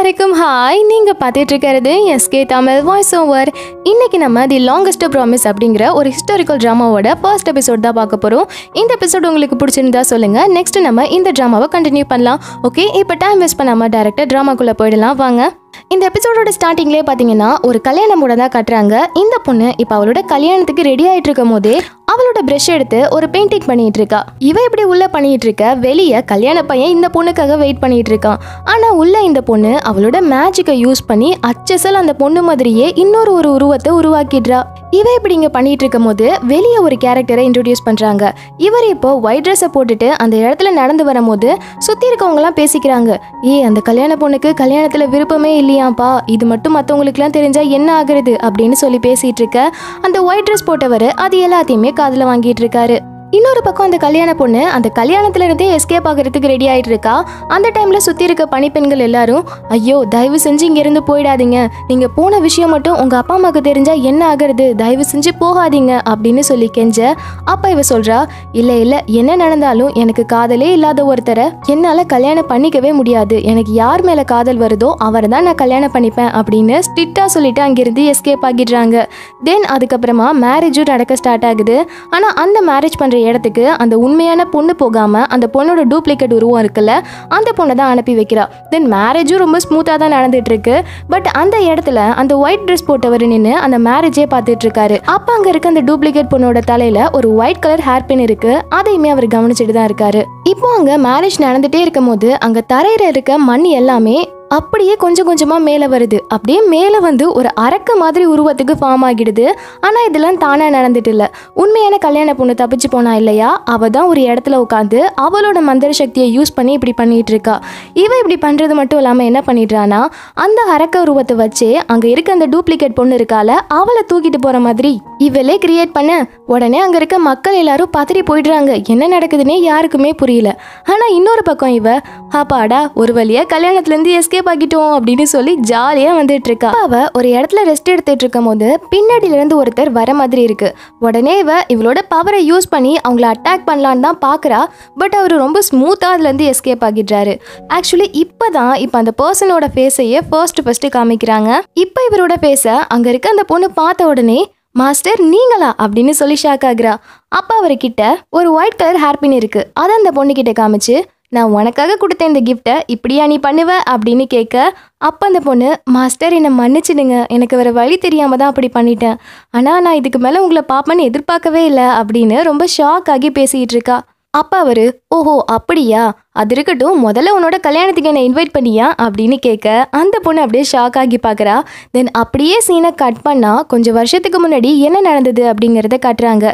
எல்லாருக்கும் ஹாய் நீங்கள் பார்த்துட்டு இருக்கிறது எஸ்கே தமிழ் வாய்ஸ் ஓவர் இன்னைக்கு நம்ம தி லாங்கஸ்ட் ப்ராமிஸ் அப்படிங்கிற ஒரு ஹிஸ்டாரிக்கல் ட்ராமாவோட ஃபர்ஸ்ட் எபிசோட் தான் பார்க்க போகிறோம் இந்த எபிசோட் உங்களுக்கு பிடிச்சிருந்தா சொல்லுங்கள் நெக்ஸ்ட் நம்ம இந்த ட்ராமாவை கண்டினியூ பண்ணலாம் ஓகே இப்போ டைம் வேஸ்ட் பண்ணாமல் டேரெக்டாக ட்ராமாக்குள்ளே போயிடலாம் வாங்க இந்த எபிசோடோட ஸ்டார்டிங்லேயே பார்த்தீங்கன்னா ஒரு கல்யாணமோட தான் கட்டுறாங்க இந்த பொண்ணு இப்போ அவளோட கல்யாணத்துக்கு ரெடி ஆகிட்டு இருக்கும் போதே அவளோட ப்ரஷ் எடுத்து ஒரு பெயிண்டிங் பண்ணிட்டு இருக்கா இவ இப்படி உள்ள பண்ணிட்டு இருக்க வெளியே கல்யாண பையன் இந்த பொண்ணுக்காக வெயிட் பண்ணிட்டு இருக்கான் ஆனா உள்ள இந்த பொண்ணு அவளோட மேஜிக்கை யூஸ் பண்ணி அச்சசல் அந்த பொண்ணு மாதிரியே இன்னொரு ஒரு உருவத்தை உருவாக்கிடுறா இவ இப்படி இங்க பண்ணிட்டு இருக்கும் போது வெளியே ஒரு கேரக்டரை இன்ட்ரோடியூஸ் பண்றாங்க இவர் இப்போ ஒயிட் ட்ரெஸ்ஸை போட்டுட்டு அந்த இடத்துல நடந்து வரும்போது சுத்தி இருக்கவங்க எல்லாம் பேசிக்கிறாங்க ஏ அந்த கல்யாண பொண்ணுக்கு கல்யாணத்துல விருப்பமே இல்லையா அப்படியாப்பா இது மட்டும் மற்றவங்களுக்குலாம் தெரிஞ்சால் என்ன ஆகுறது அப்படின்னு சொல்லி பேசிகிட்டு இருக்க அந்த ஒயிட் ட்ரெஸ் போட்டவர் அது எல்லாத்தையுமே காதில் வாங்கிட்டு இருக்காரு இன்னொரு பக்கம் அந்த கல்யாண பொண்ணு அந்த கல்யாணத்துல இருந்தே எஸ்கேப் ஆகிறதுக்கு ரெடி ஆகிட்டு இருக்கா அந்த டைம்ல சுத்தி இருக்க பணிப்பெண்கள் எல்லாரும் ஐயோ தயவு செஞ்சு இங்க இருந்து போயிடாதீங்க நீங்க போன விஷயம் மட்டும் உங்க அப்பா அம்மாவுக்கு தெரிஞ்சா என்ன ஆகிறது தயவு செஞ்சு போகாதீங்க அப்படின்னு சொல்லி கெஞ்ச அப்ப இவ சொல்றா இல்ல இல்ல என்ன நடந்தாலும் எனக்கு காதலே இல்லாத ஒருத்தரை என்னால கல்யாணம் பண்ணிக்கவே முடியாது எனக்கு யார் மேல காதல் வருதோ அவரை தான் நான் கல்யாணம் பண்ணிப்பேன் அப்படின்னு ஸ்ட்ரிக்டா சொல்லிட்டு அங்கிருந்து எஸ்கேப் ஆகிடுறாங்க தென் அதுக்கப்புறமா மேரேஜும் நடக்க ஸ்டார்ட் ஆகுது ஆனா அந்த மேரேஜ் பண்ற இடத்துக்கு அந்த உண்மையான பொண்ணு போகாமல் அந்த பொண்ணோட டூப்ளிகேட் உருவம் இருக்குல்ல அந்த பொண்ணை தான் அனுப்பி வைக்கிறா தென் மேரேஜும் ரொம்ப ஸ்மூத்தாக தான் நடந்துட்டு இருக்கு பட் அந்த இடத்துல அந்த ஒயிட் ட்ரெஸ் போட்டவர் நின்று அந்த மேரேஜே பார்த்துட்டு இருக்காரு அப்போ அங்கே இருக்க அந்த டூப்ளிகேட் பொண்ணோட தலையில் ஒரு ஒயிட் கலர் ஹேர் பின் இருக்கு அதையுமே அவர் கவனிச்சுட்டு தான் இருக்காரு இப்போ அங்கே மேரேஜ் நடந்துட்டே இருக்கும் போது அங்கே தரையில் இருக்க மண் எல்லாமே அப்படியே கொஞ்சம் கொஞ்சமாக மேலே வருது அப்படியே மேலே வந்து ஒரு அரக்க மாதிரி உருவத்துக்கு ஃபார்ம் ஆகிடுது ஆனால் இதெல்லாம் தானாக நடந்துட்டு இல்லை உண்மையான கல்யாண பொண்ணு தப்பிச்சு போனா இல்லையா அவள் தான் ஒரு இடத்துல உட்காந்து அவளோட மந்திர சக்தியை யூஸ் பண்ணி இப்படி பண்ணிகிட்டு இருக்கா இவ இப்படி பண்ணுறது மட்டும் இல்லாமல் என்ன பண்ணிடுறானா அந்த அரக்க உருவத்தை வச்சு அங்கே இருக்க அந்த டூப்ளிகேட் பொண்ணு இருக்கால அவளை தூக்கிட்டு போகிற மாதிரி இவளே கிரியேட் பண்ண உடனே அங்கே இருக்க மக்கள் எல்லாரும் பதறி போயிடுறாங்க என்ன நடக்குதுன்னே யாருக்குமே புரியல ஆனால் இன்னொரு பக்கம் இவ ஹாப்பாடா ஒரு வழியாக கல்யாணத்துலேருந்து எஸ்கே எஸ்கேப் பாக்கிட்டோம் அப்படின்னு சொல்லி ஜாலியா வந்துட்டு இருக்கா அவ ஒரு இடத்துல ரெஸ்ட் எடுத்துட்டு இருக்கும் போது இருந்து ஒருத்தர் வர மாதிரி இருக்கு உடனே இவ இவளோட பவரை யூஸ் பண்ணி அவங்கள அட்டாக் பண்ணலான்னு தான் பாக்குறா பட் அவர் ரொம்ப ஸ்மூத்தா அதுல இருந்து எஸ்கேப் ஆகிடுறாரு ஆக்சுவலி இப்பதான் இப்ப அந்த பர்சனோட ஃபேஸையே ஃபர்ஸ்ட் ஃபர்ஸ்ட் காமிக்கிறாங்க இப்ப இவரோட பேச அங்க இருக்க அந்த பொண்ணு பார்த்த உடனே மாஸ்டர் நீங்களா அப்படின்னு சொல்லி ஷாக் ஆகுறா அப்பா அவர்கிட்ட ஒரு ஒயிட் கலர் ஹேர்பின் இருக்கு அதை அந்த பொண்ணு கிட்ட காமிச்சு நான் உனக்காக கொடுத்த இந்த கிஃப்ட்டை இப்படியா நீ பண்ணுவ அப்படின்னு கேட்க அப்போ அந்த பொண்ணு மாஸ்டர் என்னை மன்னிச்சிடுங்க எனக்கு வேறு வழி தெரியாமல் தான் அப்படி பண்ணிட்டேன் ஆனால் நான் இதுக்கு மேலே உங்களை பார்ப்பேன்னு எதிர்பார்க்கவே இல்லை அப்படின்னு ரொம்ப ஷாக் ஆகி பேசிகிட்டு இருக்கா அப்பா அவர் ஓஹோ அப்படியா அது இருக்கட்டும் முதல்ல உன்னோட கல்யாணத்துக்கு என்னை இன்வைட் பண்ணியா அப்படின்னு கேட்க அந்த பொண்ணு அப்படியே ஷாக் ஆகி பார்க்குறா தென் அப்படியே சீனை கட் பண்ணால் கொஞ்சம் வருஷத்துக்கு முன்னாடி என்ன நடந்தது அப்படிங்கிறத கட்டுறாங்க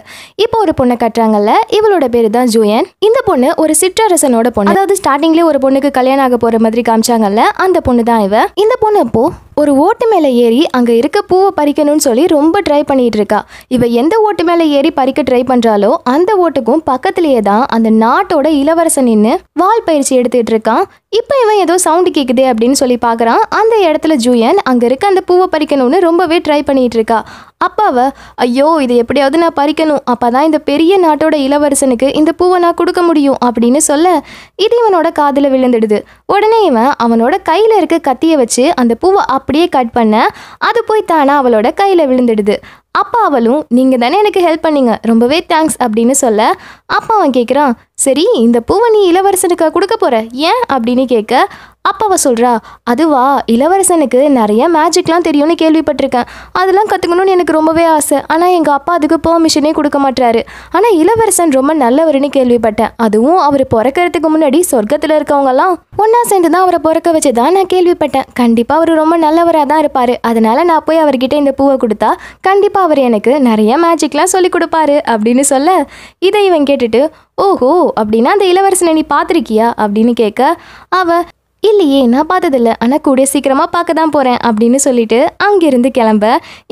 இப்போ ஒரு பொண்ணை கட்டுறாங்கல்ல இவளோட பேர் தான் ஜூயன் இந்த பொண்ணு ஒரு சிற்றரசனோட பொண்ணு அதாவது ஸ்டார்டிங்லேயே ஒரு பொண்ணுக்கு கல்யாணம் ஆக போகிற மாதிரி காமிச்சாங்கல்ல அந்த பொண்ணு தான் இவ இந்த பொண்ணு அப்போ ஒரு ஓட்டு மேலே ஏறி அங்கே இருக்க பூவை பறிக்கணும்னு சொல்லி ரொம்ப ட்ரை பண்ணிட்டு இருக்கா இவ எந்த ஓட்டு மேலே ஏறி பறிக்க ட்ரை பண்ணுறாலோ அந்த ஓட்டுக்கும் பக்கத்துலேயே தான் அந்த நாட்டோட இளவரசன் நின்று வால் பயிற்சி எடுத்துகிட்டு இருக்கான் இப்போ இவன் ஏதோ சவுண்டு கேட்குது அப்படின்னு சொல்லி பார்க்குறான் அந்த இடத்துல ஜூயன் அங்கே இருக்க அந்த பூவை பறிக்கணும்னு ரொம்பவே ட்ரை பண்ணிகிட்டு இருக்கா அப்போ ஐயோ இது எப்படியாவது நான் பறிக்கணும் அப்போ தான் இந்த பெரிய நாட்டோட இளவரசனுக்கு இந்த பூவை நான் கொடுக்க முடியும் அப்படின்னு சொல்ல இது இவனோட காதில் விழுந்துடுது உடனே இவன் அவனோட கையில் இருக்க கத்தியை வச்சு அந்த பூவை அப்படியே கட் பண்ண அது போய் தானே அவளோட கையில் விழுந்துடுது அப்பா அவளும் நீங்கள் தானே எனக்கு ஹெல்ப் பண்ணீங்க ரொம்பவே தேங்க்ஸ் அப்படின்னு சொல்ல அப்பா அவன் கேட்குறான் சரி இந்த பூவை நீ இளவரசனுக்கு கொடுக்க போகிற ஏன் அப்படின்னு கேட்க அப்போ அவள் சொல்கிறா அதுவா இளவரசனுக்கு நிறைய மேஜிக்லாம் தெரியும்னு கேள்விப்பட்டிருக்கேன் அதெல்லாம் கற்றுக்கணும்னு எனக்கு ரொம்பவே ஆசை ஆனால் எங்கள் அப்பா அதுக்கு பெர்மிஷனே கொடுக்க மாட்டாரு ஆனால் இளவரசன் ரொம்ப நல்லவர்னு கேள்விப்பட்டேன் அதுவும் அவர் பிறக்கிறதுக்கு முன்னாடி சொர்க்கத்தில் இருக்கவங்கலாம் ஒன்றா சேர்ந்து தான் அவரை பிறக்க தான் நான் கேள்விப்பட்டேன் கண்டிப்பாக அவர் ரொம்ப நல்லவராக தான் இருப்பார் அதனால் நான் போய் அவர்கிட்ட இந்த பூவை கொடுத்தா கண்டிப்பாக அவர் எனக்கு நிறைய மேஜிக்லாம் சொல்லி கொடுப்பாரு அப்படின்னு சொல்ல இதை இவன் கேட்டுட்டு ஓஹோ அப்படின்னா அந்த இளவரசனை நீ பார்த்துருக்கியா அப்படின்னு கேட்க அவ இல்லையே நான் பார்த்ததில்ல ஆனால் கூடிய சீக்கிரமாக பார்க்க தான் போகிறேன் அப்படின்னு சொல்லிட்டு அங்கேருந்து கிளம்ப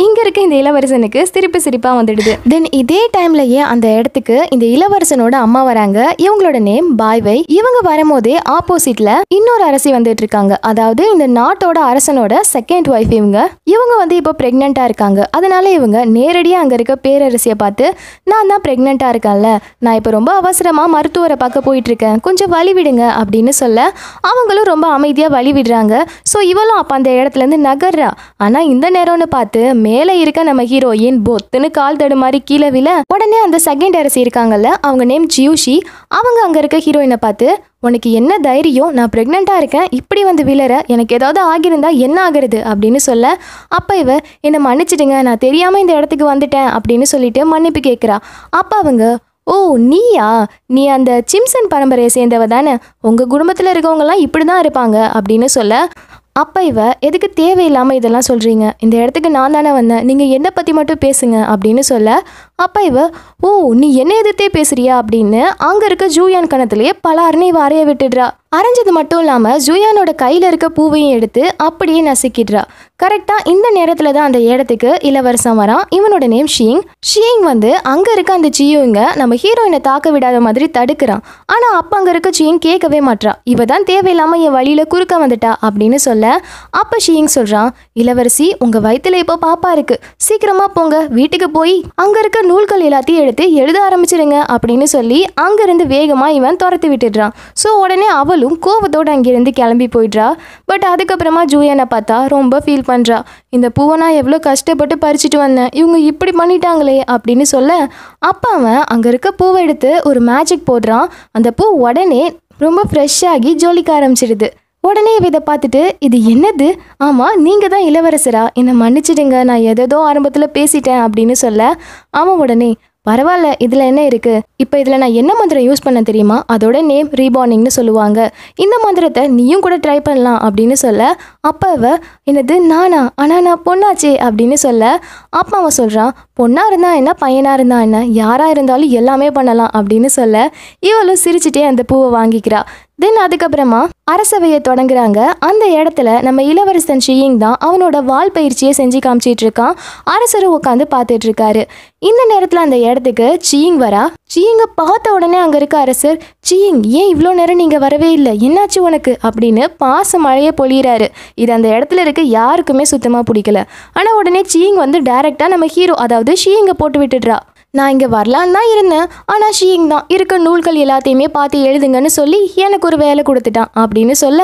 இங்கே இருக்க இந்த இளவரசனுக்கு சிரிப்பு சிரிப்பாக வந்துடுது தென் இதே டைம்லயே அந்த இடத்துக்கு இந்த இளவரசனோட அம்மா வராங்க இவங்களோட நேம் பாய்வை இவங்க வரும்போதே ஆப்போசிட்ல இன்னொரு அரசி வந்துட்டு இருக்காங்க அதாவது இந்த நாட்டோட அரசனோட செகண்ட் ஒய்ஃப் இவங்க இவங்க வந்து இப்போ ப்ரெக்னெண்ட்டாக இருக்காங்க அதனால இவங்க நேரடியாக அங்கே இருக்க பேரரசியை பார்த்து நான் தான் ப்ரெக்னெண்ட்டாக இருக்கேன்ல நான் இப்போ ரொம்ப அவசரமாக மருத்துவரை பார்க்க போயிட்டு இருக்கேன் கொஞ்சம் வழி விடுங்க அப்படின்னு சொல்ல அவங்களும் ரொம்ப ரொம்ப அமைதியாக வழி விடுறாங்க ஸோ இவளும் அப்போ அந்த இடத்துலேருந்து நகர்றா ஆனால் இந்த நேரம்னு பார்த்து மேலே இருக்க நம்ம ஹீரோயின் பொத்துன்னு கால் தடு மாதிரி கீழே விழ உடனே அந்த செகண்ட் அரசி இருக்காங்கல்ல அவங்க நேம் ஜியூஷி அவங்க அங்கே இருக்க ஹீரோயினை பார்த்து உனக்கு என்ன தைரியம் நான் ப்ரெக்னெண்ட்டாக இருக்கேன் இப்படி வந்து விழற எனக்கு ஏதாவது ஆகியிருந்தா என்ன ஆகிறது அப்படின்னு சொல்ல அப்போ இவ என்னை மன்னிச்சிடுங்க நான் தெரியாமல் இந்த இடத்துக்கு வந்துட்டேன் அப்படின்னு சொல்லிட்டு மன்னிப்பு கேட்குறா அப்போ அவங்க ஓ நீயா நீ அந்த சிம்சன் பரம்பரையை சேர்ந்தவ தானே உங்கள் குடும்பத்தில் இருக்கவங்கெல்லாம் இப்படி தான் இருப்பாங்க அப்படின்னு சொல்ல அப்போ இவ எதுக்கு தேவையில்லாமல் இதெல்லாம் சொல்கிறீங்க இந்த இடத்துக்கு நான் தானே வந்தேன் நீங்கள் என்னை பற்றி மட்டும் பேசுங்க அப்படின்னு சொல்ல அப்போ இவ ஓ நீ என்ன எதிர்த்தே பேசுறியா அப்படின்னு அங்கே இருக்க ஜூயான் கணத்துலேயே பல இவ அறைய விட்டுடுறா அரைஞ்சது மட்டும் இல்லாமல் ஜூயானோட கையில் இருக்க பூவையும் எடுத்து அப்படியே நசுக்கிடுறா கரெக்டாக இந்த நேரத்தில் தான் அந்த இடத்துக்கு இளவரசன் வரான் இவனோட நேம் ஷீங் ஷீங் வந்து அங்கே இருக்க அந்த ஜியோங்க நம்ம ஹீரோயினை தாக்க விடாத மாதிரி தடுக்கிறான் ஆனால் அப்போ அங்கே இருக்க ஷீங் கேட்கவே மாட்டான் இவ தான் தேவையில்லாமல் என் வழியில் குறுக்க வந்துட்டா அப்படின்னு சொல்ல அப்போ ஷீங் சொல்கிறான் இளவரசி உங்கள் வயிற்றுல இப்போ பாப்பா இருக்கு சீக்கிரமாக போங்க வீட்டுக்கு போய் அங்கே இருக்க நூல்கள் எல்லாத்தையும் எடுத்து எழுத ஆரம்பிச்சிடுங்க அப்படின்னு சொல்லி அங்கேருந்து வேகமாக இவன் துரத்து விட்டுடுறான் ஸோ உடனே அவளும் கோபத்தோடு அங்கேருந்து கிளம்பி போயிடுறா பட் அதுக்கப்புறமா ஜூயனை பார்த்தா ரொம்ப ஃபீல் பண்ணுறா இந்த பூவை நான் எவ்வளோ கஷ்டப்பட்டு பறிச்சிட்டு வந்தேன் இவங்க இப்படி பண்ணிட்டாங்களே அப்படின்னு சொல்ல அப்போ அவன் அங்கே இருக்க பூவை எடுத்து ஒரு மேஜிக் போடுறான் அந்த பூ உடனே ரொம்ப ஃப்ரெஷ்ஷாகி ஜோலிக்க ஆரம்பிச்சிடுது உடனே இதை பார்த்துட்டு இது என்னது ஆமாம் நீங்கள் தான் இளவரசரா என்னை மன்னிச்சிடுங்க நான் எதோ ஆரம்பத்தில் பேசிட்டேன் அப்படின்னு சொல்ல ஆமாம் உடனே பரவாயில்ல இதில் என்ன இருக்குது இப்போ இதில் நான் என்ன மந்திரம் யூஸ் பண்ண தெரியுமா அதோட நேம் ரீபார்னிங்னு சொல்லுவாங்க இந்த மந்திரத்தை நீயும் கூட ட்ரை பண்ணலாம் அப்படின்னு சொல்ல அப்போ என்னது நானா ஆனால் நான் பொண்ணாச்சே அப்படின்னு சொல்ல அப்பா அவன் சொல்கிறான் பொண்ணாக இருந்தா என்ன பையனாக இருந்தால் என்ன யாராக இருந்தாலும் எல்லாமே பண்ணலாம் அப்படின்னு சொல்ல இவளும் சிரிச்சிட்டே அந்த பூவை வாங்கிக்கிறா தென் அதுக்கப்புறமா அரசவையை தொடங்குறாங்க அந்த இடத்துல நம்ம இளவரசன் ஷீயிங் தான் அவனோட வால் பயிற்சியை செஞ்சு காமிச்சிட்டு இருக்கான் அரசரும் உட்காந்து பார்த்துட்டு இருக்காரு இந்த நேரத்தில் அந்த இடத்துக்கு சீயிங் வரா சீயிங்க பார்த்த உடனே அங்கே இருக்க அரசர் சீயிங் ஏன் இவ்வளோ நேரம் நீங்கள் வரவே இல்லை என்னாச்சு உனக்கு அப்படின்னு பாச மழையை பொழியிறாரு இது அந்த இடத்துல இருக்க யாருக்குமே சுத்தமாக பிடிக்கல ஆனால் உடனே சீயிங் வந்து டேரெக்டாக நம்ம ஹீரோ அதாவது ஷீயிங்கை போட்டு விட்டுடுறா நான் இங்கே வரலான்னு தான் இருந்தேன் ஆனால் ஷீயிங் தான் இருக்க நூல்கள் எல்லாத்தையுமே பார்த்து எழுதுங்கன்னு சொல்லி எனக்கு ஒரு வேலை கொடுத்துட்டான் அப்படின்னு சொல்ல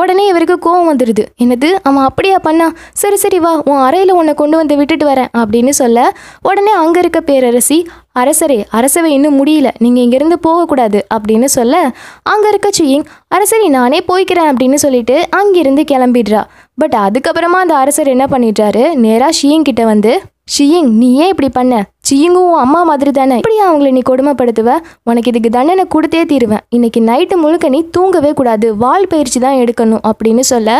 உடனே இவருக்கு கோவம் வந்துடுது என்னது அவன் அப்படியா பண்ணா சரி சரி வா உன் அறையில் உன்னை கொண்டு வந்து விட்டுட்டு வரேன் அப்படின்னு சொல்ல உடனே அங்கே இருக்க பேரரசி அரசரே அரசவை இன்னும் முடியல நீங்கள் இங்கேருந்து போகக்கூடாது அப்படின்னு சொல்ல அங்கே இருக்க சுயிங் அரசரி நானே போய்க்கிறேன் அப்படின்னு சொல்லிட்டு அங்கிருந்து கிளம்பிடுறா பட் அதுக்கப்புறமா அந்த அரசர் என்ன பண்ணிட்டாரு நேராக ஷியிங் கிட்ட வந்து ஷியிங் நீ ஏன் இப்படி பண்ண சியிங்கும் அம்மா மாதிரி தானே இப்படி அவங்களை நீ கொடுமைப்படுத்துவ உனக்கு இதுக்கு தண்டனை கொடுத்தே தீருவேன் இன்னைக்கு நைட்டு முழுக்க நீ தூங்கவே கூடாது வால் பயிற்சி தான் எடுக்கணும் அப்படின்னு சொல்ல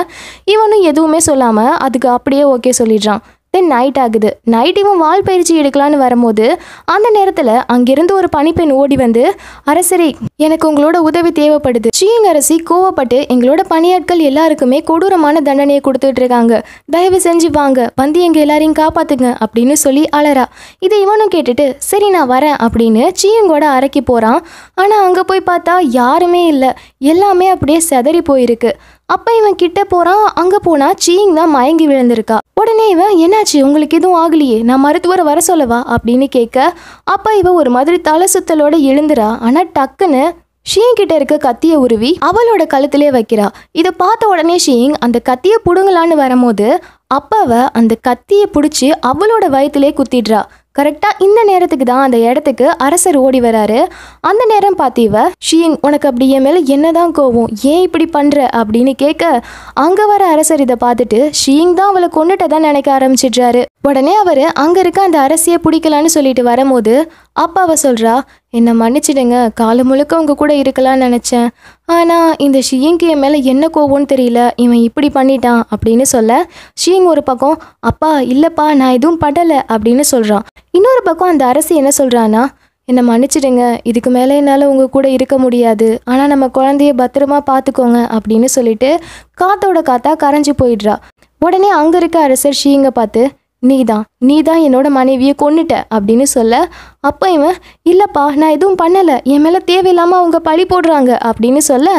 இவனும் எதுவுமே சொல்லாமல் அதுக்கு அப்படியே ஓகே சொல்லிடுறான் தென் நைட் ஆகுது நைட் இவன் வால் பயிற்சி எடுக்கலான்னு வரும்போது அந்த நேரத்தில் அங்கிருந்து ஒரு பனிப்பெண் ஓடி வந்து அரசரே எனக்கு உங்களோட உதவி தேவைப்படுது அரசி கோவப்பட்டு எங்களோட பணியாட்கள் எல்லாருக்குமே கொடூரமான தண்டனையை கொடுத்துட்டு இருக்காங்க தயவு செஞ்சு வாங்க வந்து எங்கள் எல்லாரையும் காப்பாத்துங்க அப்படின்னு சொல்லி அழறா இதை இவனும் கேட்டுட்டு சரி நான் வரேன் அப்படின்னு சீயங்கோட அரைக்கி போகிறான் ஆனால் அங்கே போய் பார்த்தா யாருமே இல்லை எல்லாமே அப்படியே செதறி போயிருக்கு அப்போ இவன் கிட்ட போகிறான் அங்கே போனால் சீயிங் தான் மயங்கி விழுந்திருக்கா உடனே இவன் என்னாச்சு உங்களுக்கு எதுவும் ஆகலையே நான் மருத்துவரை வர சொல்லவா அப்படின்னு கேட்க அப்போ இவன் ஒரு மாதிரி தலை சுத்தலோட எழுந்துரா ஆனால் டக்குன்னு ஷீங் கிட்ட இருக்க கத்தியை உருவி அவளோட கழுத்திலே வைக்கிறா இதை பார்த்த உடனே ஷீங் அந்த கத்தியை பிடுங்கலான்னு வரும்போது அப்பாவை அந்த கத்தியை பிடிச்சி அவளோட வயத்திலே குத்திடுறா கரெக்டாக இந்த நேரத்துக்கு தான் அந்த இடத்துக்கு அரசர் ஓடி வராரு அந்த நேரம் பார்த்தீவ ஷீங் உனக்கு அப்படி என் மேலே என்னதான் கோவம் ஏன் இப்படி பண்ணுற அப்படின்னு கேட்க அங்கே வர அரசர் இதை பார்த்துட்டு ஷீங் தான் அவளை கொண்டுட்டதான் நினைக்க ஆரம்பிச்சிடுறாரு உடனே அவர் அங்கே இருக்க அந்த அரசியை பிடிக்கலான்னு சொல்லிட்டு வரும்போது அப்பா அவ சொல்கிறா என்னை மன்னிச்சிடுங்க காலு முழுக்க உங்கள் கூட இருக்கலாம்னு நினச்சேன் ஆனால் இந்த ஷியிங்க்கு என் மேலே என்ன கோவம்னு தெரியல இவன் இப்படி பண்ணிட்டான் அப்படின்னு சொல்ல ஷியிங் ஒரு பக்கம் அப்பா இல்லைப்பா நான் எதுவும் படலை அப்படின்னு சொல்கிறான் இன்னொரு பக்கம் அந்த அரசி என்ன சொல்கிறான்னா என்னை மன்னிச்சிடுங்க இதுக்கு மேலே என்னால் உங்கள் கூட இருக்க முடியாது ஆனால் நம்ம குழந்தைய பத்திரமா பார்த்துக்கோங்க அப்படின்னு சொல்லிட்டு காத்தோட காத்தா கரைஞ்சி போயிடுறா உடனே அங்கே இருக்க அரசர் ஷீங்க பார்த்து நீதான் நீ தான் என்னோட மனைவியை கொண்டுட்ட அப்படின்னு சொல்ல அப்போ இவன் இல்லைப்பா நான் எதுவும் பண்ணலை என் மேலே தேவையில்லாமல் அவங்க பழி போடுறாங்க அப்படின்னு சொல்ல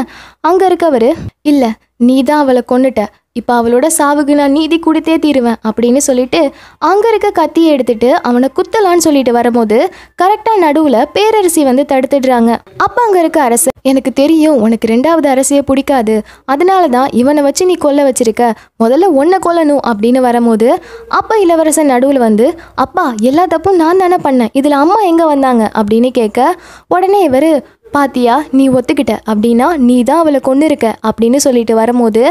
அங்கே இருக்கவர் இல்லை நீ தான் அவளை கொண்டுட்ட இப்போ அவளோட சாவுக்கு நான் நீதி கொடுத்தே தீருவேன் அப்படின்னு சொல்லிட்டு அங்கே இருக்க கத்தியை எடுத்துட்டு அவனை குத்தலான்னு சொல்லிட்டு வரும்போது கரெக்டாக நடுவில் பேரரசி வந்து தடுத்துடுறாங்க அப்போ அங்கே இருக்க அரசு எனக்கு தெரியும் உனக்கு ரெண்டாவது அரசியை பிடிக்காது அதனால தான் இவனை வச்சு நீ கொல்ல வச்சிருக்க முதல்ல ஒன்றை கொல்லணும் அப்படின்னு வரும்போது அப்போ இளவரசன் நடுவில் வந்து அப்பா எல்லா தப்பும் நான் தானே பண்ணேன் இதில் அம்மா எங்கே வந்தாங்க அப்படின்னு கேட்க உடனே இவர் பாத்தியா நீ ஒத்துக்கிட்ட அப்படின்னா நீ தான் அவளை கொண்டு இருக்க அப்படின்னு சொல்லிட்டு வரும்போது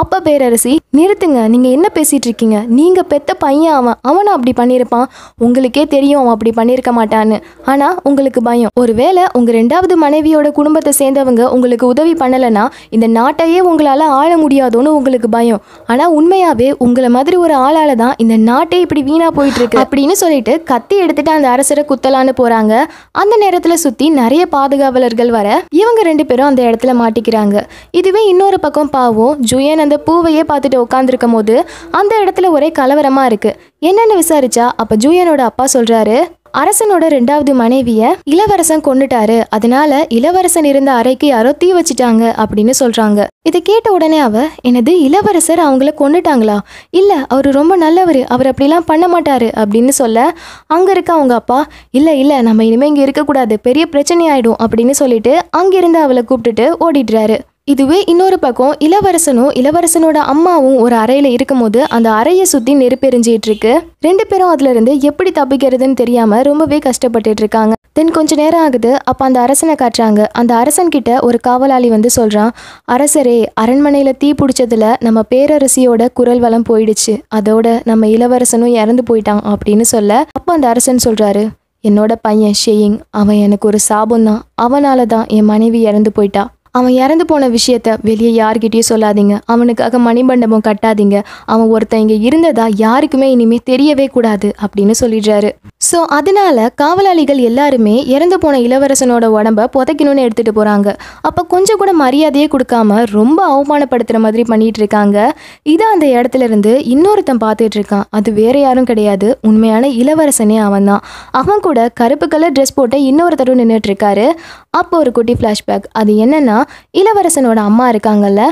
அப்பா பேரரசி நிறுத்துங்க நீங்கள் என்ன பேசிகிட்டு இருக்கீங்க நீங்கள் பெத்த பையன் அவன் அவனை அப்படி பண்ணியிருப்பான் உங்களுக்கே தெரியும் அவன் அப்படி பண்ணியிருக்க மாட்டான்னு ஆனால் உங்களுக்கு பயம் ஒருவேளை உங்கள் ரெண்டாவது மனைவியோட குடும்பத்தை சேர்ந்தவங்க உங்களுக்கு உதவி பண்ணலைன்னா இந்த நாட்டையே உங்களால் ஆள முடியாதோன்னு உங்களுக்கு பயம் ஆனால் உண்மையாகவே உங்களை மாதிரி ஒரு ஆளால் தான் இந்த நாட்டே இப்படி வீணாக போயிட்டுருக்கு அப்படின்னு சொல்லிட்டு கத்தி எடுத்துட்டு அந்த அரசரை குத்தலான்னு போகிறாங்க அந்த நேரத்தில் சுற்றி நிறைய பாதுகாவல காவலர்கள் வர இவங்க ரெண்டு பேரும் அந்த இடத்துல மாட்டிக்கிறாங்க இதுவே இன்னொரு பக்கம் பாவம் ஜுயன் அந்த பூவையே பார்த்துட்டு உட்காந்துருக்கும் போது அந்த இடத்துல ஒரே கலவரமா இருக்கு என்னென்னு விசாரிச்சா அப்போ ஜூயனோட அப்பா சொல்றாரு அரசனோட ரெண்டாவது மனைவிய இளவரசன் கொண்டுட்டாரு அதனால இளவரசன் இருந்த அறைக்கு யாரோ தீ வச்சிட்டாங்க அப்படின்னு சொல்றாங்க இதை கேட்ட உடனே அவ எனது இளவரசர் அவங்கள கொண்டுட்டாங்களா இல்ல அவரு ரொம்ப நல்லவர் அவர் அப்படிலாம் பண்ண மாட்டாரு அப்படின்னு சொல்ல அங்க இருக்க அவங்க அப்பா இல்ல இல்ல நம்ம இனிமே இங்க இருக்கக்கூடாது பெரிய பிரச்சனை ஆயிடும் அப்படின்னு சொல்லிட்டு அங்கிருந்து அவளை கூப்பிட்டுட்டு ஓடிடுறாரு இதுவே இன்னொரு பக்கம் இளவரசனும் இளவரசனோட அம்மாவும் ஒரு அறையில் இருக்கும்போது அந்த அறையை சுற்றி நெருப்பெறிஞ்சிட்டு இருக்கு ரெண்டு பேரும் அதுலேருந்து எப்படி தப்பிக்கிறதுன்னு தெரியாமல் ரொம்பவே கஷ்டப்பட்டு இருக்காங்க தென் கொஞ்ச நேரம் ஆகுது அப்போ அந்த அரசனை காட்டுறாங்க அந்த அரசன்கிட்ட ஒரு காவலாளி வந்து சொல்கிறான் அரசரே அரண்மனையில் தீ பிடிச்சதில் நம்ம பேரரசியோட குரல் வளம் போயிடுச்சு அதோட நம்ம இளவரசனும் இறந்து போயிட்டான் அப்படின்னு சொல்ல அப்போ அந்த அரசன் சொல்கிறாரு என்னோட பையன் ஷேயிங் அவன் எனக்கு ஒரு சாபம் தான் அவனால தான் என் மனைவி இறந்து போயிட்டா அவன் இறந்து போன விஷயத்த வெளியே யார்கிட்டயும் சொல்லாதீங்க அவனுக்காக மணிமண்டபம் கட்டாதீங்க அவன் ஒருத்தன் இங்கே இருந்ததா யாருக்குமே இனிமே தெரியவே கூடாது அப்படின்னு சொல்லிடுறாரு ஸோ அதனால காவலாளிகள் எல்லாருமே இறந்து போன இளவரசனோட உடம்ப புதைக்கணும்னு எடுத்துட்டு போறாங்க அப்போ கொஞ்சம் கூட மரியாதையே கொடுக்காம ரொம்ப அவமானப்படுத்துற மாதிரி பண்ணிட்டு இருக்காங்க இதை அந்த இடத்துல இருந்து இன்னொருத்தன் பார்த்துட்டு இருக்கான் அது வேற யாரும் கிடையாது உண்மையான இளவரசனே அவன் தான் அவன் கூட கருப்பு கலர் ட்ரெஸ் போட்ட இன்னொருத்தரும் நின்றுட்டு இருக்காரு அப்போ ஒரு குட்டி ஃப்ளாஷ்பேக் அது என்னன்னா இளவரசனோட அம்மா இருக்காங்கல்ல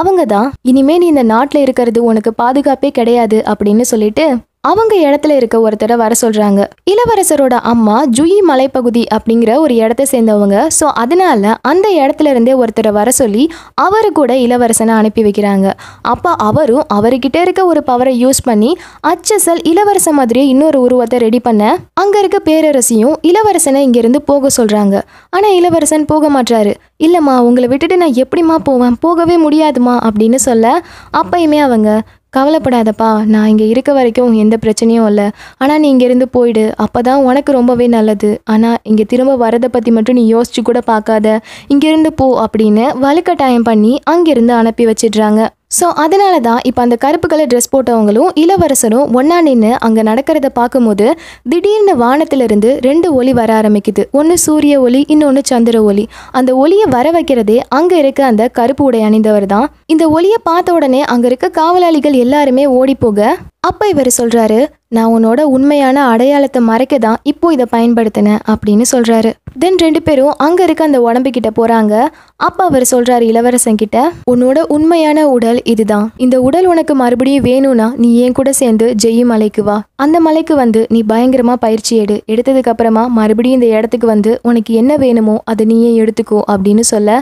அவங்க தான் இனிமே நீ இந்த நாட்டில் இருக்கிறது உனக்கு பாதுகாப்பே கிடையாது அப்படின்னு சொல்லிட்டு அவங்க இடத்துல இருக்க ஒருத்தரை வர சொல்றாங்க இளவரசரோட அம்மா ஜுயி மலைப்பகுதி அப்படிங்கிற ஒரு இடத்த சேர்ந்தவங்க ஸோ அதனால அந்த இடத்துல இருந்தே ஒருத்தரை வர சொல்லி அவரு கூட இளவரசனை அனுப்பி வைக்கிறாங்க அப்போ அவரும் அவர்கிட்ட இருக்க ஒரு பவரை யூஸ் பண்ணி அச்சசல் இளவரச மாதிரியே இன்னொரு உருவத்தை ரெடி பண்ண அங்க இருக்க பேரரசியும் இளவரசனை இங்கிருந்து போக சொல்றாங்க ஆனா இளவரசன் போக மாட்டாரு இல்லைம்மா உங்களை விட்டுட்டு நான் எப்படிம்மா போவேன் போகவே முடியாதுமா அப்படின்னு சொல்ல அப்பயுமே அவங்க கவலைப்படாதப்பா நான் இங்கே இருக்க வரைக்கும் எந்த பிரச்சனையும் இல்லை ஆனால் நீ இங்கேருந்து போயிடு அப்போ தான் உனக்கு ரொம்பவே நல்லது ஆனால் இங்கே திரும்ப வரதை பற்றி மட்டும் நீ யோசிச்சு கூட பார்க்காத இங்கேருந்து போ அப்படின்னு வலுக்கட்டாயம் பண்ணி அங்கேருந்து அனுப்பி வச்சிடுறாங்க ஸோ அதனால தான் இப்போ அந்த கருப்பு கலர் ட்ரெஸ் போட்டவங்களும் இளவரசரும் ஒன்றா நின்று அங்கே நடக்கிறத பார்க்கும்போது திடீர்னு வானத்திலிருந்து ரெண்டு ஒளி வர ஆரம்பிக்குது ஒன்று சூரிய ஒளி இன்னொன்று சந்திர ஒளி அந்த ஒளியை வர வைக்கிறதே அங்கே இருக்க அந்த கருப்பு உடை அணிந்தவர் தான் இந்த ஒளியை பார்த்த உடனே அங்கே இருக்க காவலாளிகள் எல்லாருமே ஓடி போக அப்போ இவர் சொல்கிறாரு நான் உன்னோட உண்மையான அடையாளத்தை மறைக்க தான் இப்போ இதை பயன்படுத்தினேன் அப்படின்னு சொல்கிறாரு தென் ரெண்டு பேரும் அங்கே இருக்க அந்த உடம்பு கிட்ட போகிறாங்க அப்போ அவர் சொல்கிறாரு இளவரசன் கிட்ட உன்னோட உண்மையான உடல் இதுதான் இந்த உடல் உனக்கு மறுபடியும் வேணும்னா நீ ஏன் கூட சேர்ந்து ஜெய்யும் மலைக்கு வா அந்த மலைக்கு வந்து நீ பயங்கரமாக பயிற்சி எடு எடுத்ததுக்கு அப்புறமா மறுபடியும் இந்த இடத்துக்கு வந்து உனக்கு என்ன வேணுமோ அதை நீயே எடுத்துக்கோ அப்படின்னு சொல்ல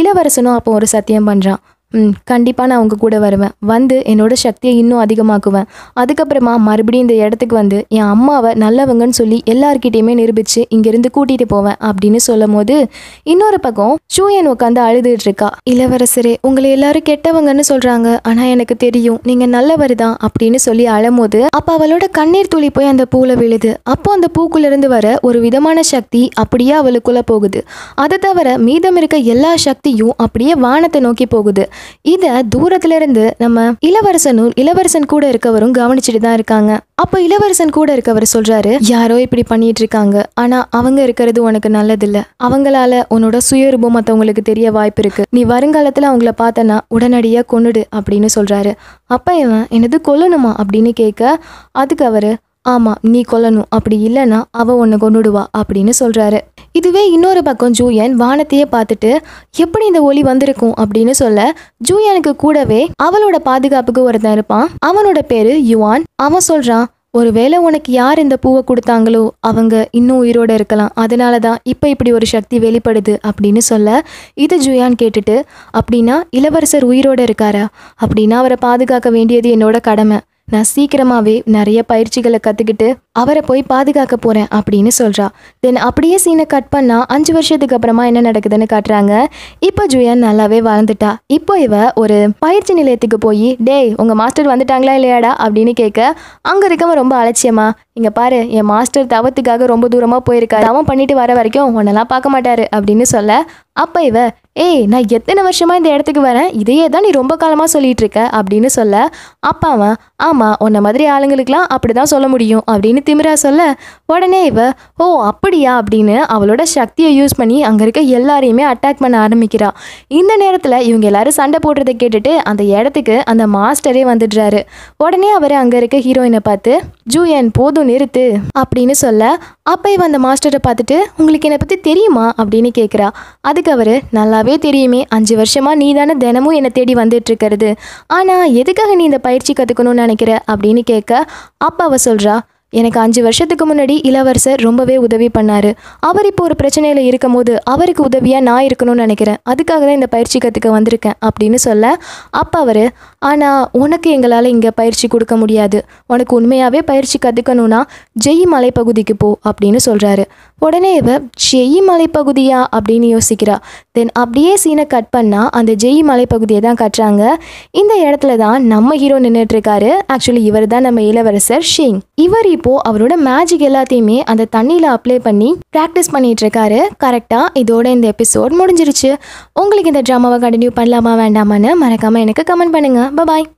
இளவரசனும் அப்போ ஒரு சத்தியம் பண்ணுறான் ம் கண்டிப்பாக நான் உங்கள் கூட வருவேன் வந்து என்னோட சக்தியை இன்னும் அதிகமாக்குவேன் அதுக்கப்புறமா மறுபடியும் இந்த இடத்துக்கு வந்து என் அம்மாவை நல்லவங்கன்னு சொல்லி எல்லார்கிட்டேயுமே நிரூபித்து இங்கேருந்து கூட்டிகிட்டு போவேன் அப்படின்னு சொல்லும் போது இன்னொரு பக்கம் சூயன் உட்காந்து அழுதுகிட்ருக்கா இருக்கா இளவரசரே உங்களை எல்லாரும் கெட்டவங்கன்னு சொல்கிறாங்க ஆனால் எனக்கு தெரியும் நீங்கள் நல்லவர் தான் அப்படின்னு சொல்லி அழும்போது அப்போ அவளோட கண்ணீர் துளி போய் அந்த பூவில் விழுது அப்போ அந்த பூக்குள்ளேருந்து வர ஒரு விதமான சக்தி அப்படியே அவளுக்குள்ளே போகுது அதை தவிர மீதம் இருக்க எல்லா சக்தியும் அப்படியே வானத்தை நோக்கி போகுது இதை இருந்து நம்ம இளவரசனும் இளவரசன் கூட இருக்கவரும் கவனிச்சுட்டு தான் இருக்காங்க அப்போ இளவரசன் கூட இருக்கவர் சொல்றாரு யாரோ இப்படி பண்ணிட்டு இருக்காங்க ஆனா அவங்க இருக்கிறது உனக்கு இல்ல அவங்களால உன்னோட சுயரூபம் மற்றவங்களுக்கு தெரிய வாய்ப்பு இருக்கு நீ வருங்காலத்துல அவங்கள பார்த்தனா உடனடியா கொண்டுடு அப்படின்னு சொல்றாரு அப்ப இவன் என்னது கொல்லணுமா அப்படின்னு கேட்க அதுக்கு அவரு ஆமாம் நீ கொல்லணும் அப்படி இல்லைன்னா அவள் ஒன்று கொண்டுடுவா அப்படின்னு சொல்கிறாரு இதுவே இன்னொரு பக்கம் ஜூயன் வானத்தையே பார்த்துட்டு எப்படி இந்த ஒளி வந்திருக்கும் அப்படின்னு சொல்ல ஜூயனுக்கு கூடவே அவளோட பாதுகாப்புக்கு ஒருத்தன் இருப்பான் அவனோட பேரு யுவான் அவன் சொல்கிறான் ஒருவேளை உனக்கு யார் இந்த பூவை கொடுத்தாங்களோ அவங்க இன்னும் உயிரோடு இருக்கலாம் அதனால தான் இப்போ இப்படி ஒரு சக்தி வெளிப்படுது அப்படின்னு சொல்ல இது ஜுயான் கேட்டுட்டு அப்படின்னா இளவரசர் உயிரோடு இருக்காரா அப்படின்னா அவரை பாதுகாக்க வேண்டியது என்னோட கடமை நான் சீக்கிரமாகவே நிறைய பயிற்சிகளை கற்றுக்கிட்டு அவரை போய் பாதுகாக்க போகிறேன் அப்படின்னு சொல்கிறா தென் அப்படியே சீனை கட் பண்ணால் அஞ்சு வருஷத்துக்கு அப்புறமா என்ன நடக்குதுன்னு காட்டுறாங்க இப்போ ஜுயன் நல்லாவே வளர்ந்துட்டா இப்போ இவ ஒரு பயிற்சி நிலையத்துக்கு போய் டேய் உங்கள் மாஸ்டர் வந்துட்டாங்களா இல்லையாடா அப்படின்னு கேட்க அங்கே இருக்கவன் ரொம்ப அலட்சியமாக இங்கே பாரு என் மாஸ்டர் தவத்துக்காக ரொம்ப தூரமாக போயிருக்காரு தவம் பண்ணிட்டு வர வரைக்கும் உன்னெல்லாம் பார்க்க மாட்டாரு அப்படின்னு சொல்ல அப்போ இவ ஏய் நான் எத்தனை வருஷமா இந்த இடத்துக்கு வரேன் இதையே தான் நீ ரொம்ப காலமாக சொல்லிட்டு இருக்க அப்படின்னு சொல்ல அப்பாவன் ஆமாம் உன்ன மாதிரி ஆளுங்களுக்கெல்லாம் அப்படி தான் சொல்ல முடியும் அப்படின்னு திமிரா சொல்ல உடனே இவ ஓ அப்படியா அப்படின்னு அவளோட சக்தியை யூஸ் பண்ணி அங்கே இருக்க எல்லாரையுமே அட்டாக் பண்ண ஆரம்பிக்கிறா இந்த நேரத்தில் இவங்க எல்லாரும் சண்டை போடுறதை கேட்டுட்டு அந்த இடத்துக்கு அந்த மாஸ்டரே வந்துடுறாரு உடனே அவர் அங்கே இருக்க ஹீரோயினை பார்த்து ஜூ என் போதும் நிறுத்து அப்படின்னு சொல்ல அப்போ இவன் அந்த மாஸ்டரை பார்த்துட்டு உங்களுக்கு என்னை பற்றி தெரியுமா அப்படின்னு கேட்குறா அதுக்கு அவர் நல்லாவே தெரியுமே அஞ்சு வருஷமாக நீ தானே தினமும் என்னை தேடி வந்துட்டு இருக்கிறது ஆனால் எதுக்காக நீ இந்த பயிற்சி கற்றுக்கணும்னு நினைக்கிற அப்படின்னு கேட்க அப்பா அவ சொல்கிறா எனக்கு அஞ்சு வருஷத்துக்கு முன்னாடி இளவரசர் ரொம்பவே உதவி பண்ணார் அவர் இப்போ ஒரு பிரச்சனையில் இருக்கும் போது அவருக்கு உதவியாக நான் இருக்கணும்னு நினைக்கிறேன் அதுக்காக தான் இந்த பயிற்சி கற்றுக்க வந்திருக்கேன் அப்படின்னு சொல்ல அப்போ அவர் ஆனால் உனக்கு எங்களால் இங்கே பயிற்சி கொடுக்க முடியாது உனக்கு உண்மையாகவே பயிற்சி கற்றுக்கணும்னா ஜெய் மலைப்பகுதிக்கு போ அப்படின்னு சொல்கிறாரு உடனே இவ ஜெய் மலைப்பகுதியா அப்படின்னு யோசிக்கிறா தென் அப்படியே சீனை கட் பண்ணால் அந்த ஜெய் மலைப்பகுதியை தான் கட்டுறாங்க இந்த இடத்துல தான் நம்ம ஹீரோ நின்றுட்டுருக்காரு ஆக்சுவலி இவர் தான் நம்ம இளவரசர் ஷேங் இவர் இப்போது அவரோட மேஜிக் எல்லாத்தையுமே அந்த தண்ணியில் அப்ளை பண்ணி ப்ராக்டிஸ் இருக்காரு கரெக்டாக இதோட இந்த எபிசோட் முடிஞ்சிருச்சு உங்களுக்கு இந்த ட்ராமாவை கண்டினியூ பண்ணலாமா வேண்டாமான்னு மறக்காமல் எனக்கு கமெண்ட் பண்ணுங்கள் பபாய்